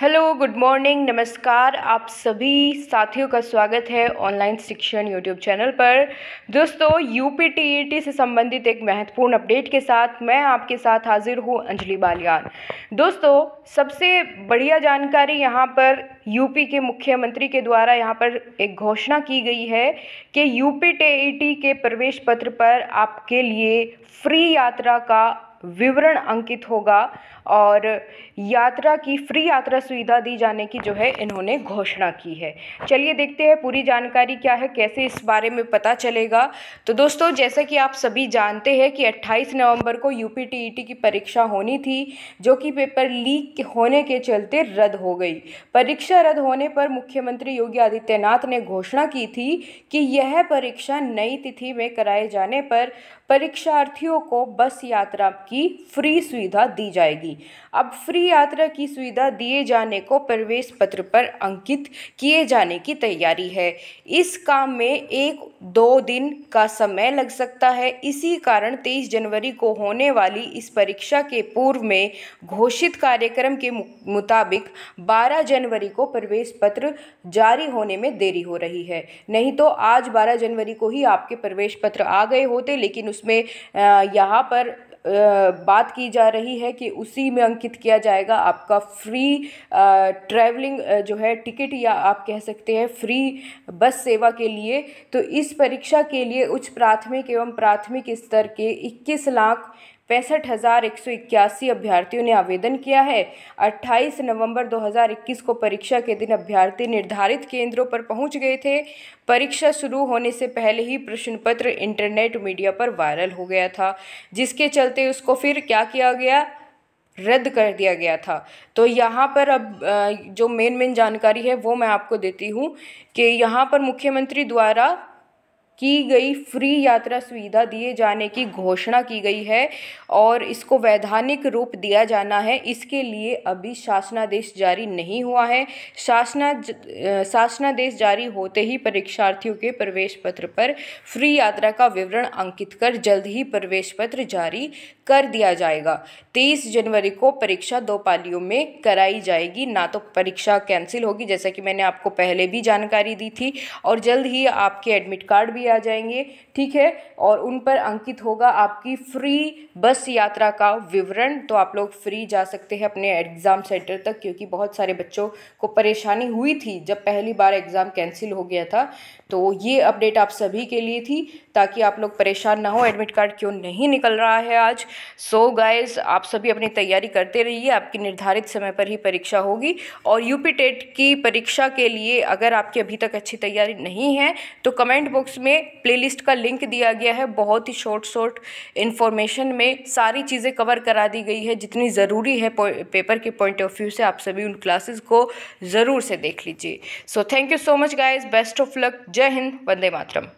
hello good morning नमस्कार आप सभी साथियों का स्वागत है ऑनलाइन शिक्षण यूट्यूब चैनल पर दोस्तों यू पी e से संबंधित एक महत्वपूर्ण अपडेट के साथ मैं आपके साथ हाजिर हूँ अंजलि बालियान दोस्तों सबसे बढ़िया जानकारी यहाँ पर यूपी के मुख्यमंत्री के द्वारा यहाँ पर एक घोषणा की गई है कि यू पी e के प्रवेश पत्र पर आपके लिए फ्री यात्रा का विवरण अंकित होगा और यात्रा की फ्री यात्रा सुविधा दी जाने की जो है इन्होंने घोषणा की है चलिए देखते हैं पूरी जानकारी क्या है कैसे इस बारे में पता चलेगा तो दोस्तों जैसा कि आप सभी जानते हैं कि 28 नवंबर को यू e की परीक्षा होनी थी जो कि पेपर लीक होने के चलते रद्द हो गई परीक्षा रद्द होने पर मुख्यमंत्री योगी आदित्यनाथ ने घोषणा की थी कि यह परीक्षा नई तिथि में कराए जाने पर परीक्षार्थियों को बस यात्रा की फ्री सुविधा दी जाएगी अब फ्री यात्रा की सुविधा दिए जाने को प्रवेश पत्र पर अंकित किए जाने की तैयारी है इस काम में एक दो दिन का समय लग सकता है इसी कारण 23 जनवरी को होने वाली इस परीक्षा के पूर्व में घोषित कार्यक्रम के मुताबिक 12 जनवरी को प्रवेश पत्र जारी होने में देरी हो रही है नहीं तो आज 12 जनवरी को ही आपके प्रवेश पत्र आ गए होते लेकिन उसमें यहाँ पर बात की जा रही है कि उसी में अंकित किया जाएगा आपका फ्री ट्रैवलिंग जो है टिकट या आप कह सकते हैं फ्री बस सेवा के लिए तो इस परीक्षा के लिए उच्च प्राथमिक एवं प्राथमिक स्तर के 21 लाख पैंसठ हज़ार एक सौ इक्यासी अभ्यर्थियों ने आवेदन किया है 28 नवंबर 2021 को परीक्षा के दिन अभ्यर्थी निर्धारित केंद्रों पर पहुंच गए थे परीक्षा शुरू होने से पहले ही प्रश्न पत्र इंटरनेट मीडिया पर वायरल हो गया था जिसके चलते उसको फिर क्या किया गया रद्द कर दिया गया था तो यहाँ पर अब जो मेन मेन जानकारी है वो मैं आपको देती हूँ कि यहाँ पर मुख्यमंत्री द्वारा की गई फ्री यात्रा सुविधा दिए जाने की घोषणा की गई है और इसको वैधानिक रूप दिया जाना है इसके लिए अभी शासनादेश जारी नहीं हुआ है शासना शासनादेश जारी होते ही परीक्षार्थियों के प्रवेश पत्र पर फ्री यात्रा का विवरण अंकित कर जल्द ही प्रवेश पत्र जारी कर दिया जाएगा तेईस जनवरी को परीक्षा दो पालियों में कराई जाएगी ना तो परीक्षा कैंसिल होगी जैसा कि मैंने आपको पहले भी जानकारी दी थी और जल्द ही आपके एडमिट कार्ड भी भी आ जाएंगे ठीक है और उन पर अंकित होगा आपकी फ्री बस यात्रा का विवरण तो आप लोग फ्री जा सकते हैं अपने एग्ज़ाम सेंटर तक क्योंकि बहुत सारे बच्चों को परेशानी हुई थी जब पहली बार एग्ज़ाम कैंसिल हो गया था तो ये अपडेट आप सभी के लिए थी ताकि आप लोग परेशान ना हो एडमिट कार्ड क्यों नहीं निकल रहा है आज सो so गाइज आप सभी अपनी तैयारी करते रहिए आपकी निर्धारित समय पर ही परीक्षा होगी और यूपी टेट की परीक्षा के लिए अगर आपकी अभी तक अच्छी तैयारी नहीं है तो कमेंट बॉक्स में में प्लेलिस्ट का लिंक दिया गया है बहुत ही शॉर्ट शॉर्ट इन्फॉर्मेशन में सारी चीज़ें कवर करा दी गई है जितनी ज़रूरी है पेपर के पॉइंट ऑफ व्यू से आप सभी उन क्लासेस को ज़रूर से देख लीजिए so thank you so much guys best of luck जय हिंद वंदे मातरम